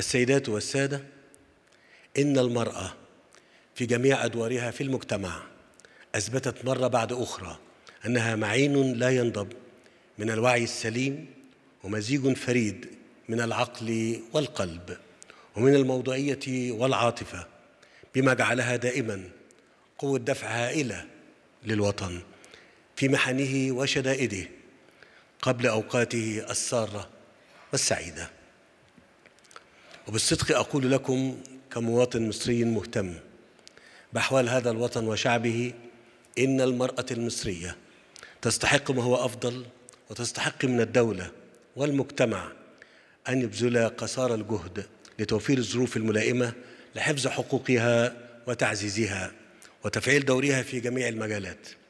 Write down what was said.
السيدات والساده ان المراه في جميع ادوارها في المجتمع اثبتت مره بعد اخرى انها معين لا ينضب من الوعي السليم ومزيج فريد من العقل والقلب ومن الموضوعيه والعاطفه بما جعلها دائما قوه دفع هائله للوطن في محنه وشدائده قبل اوقاته الساره والسعيده وبالصدق أقول لكم كمواطن مصري مهتم بأحوال هذا الوطن وشعبه إن المرأة المصرية تستحق ما هو أفضل وتستحق من الدولة والمجتمع أن يبذل قصارى الجهد لتوفير الظروف الملائمة لحفظ حقوقها وتعزيزها وتفعيل دورها في جميع المجالات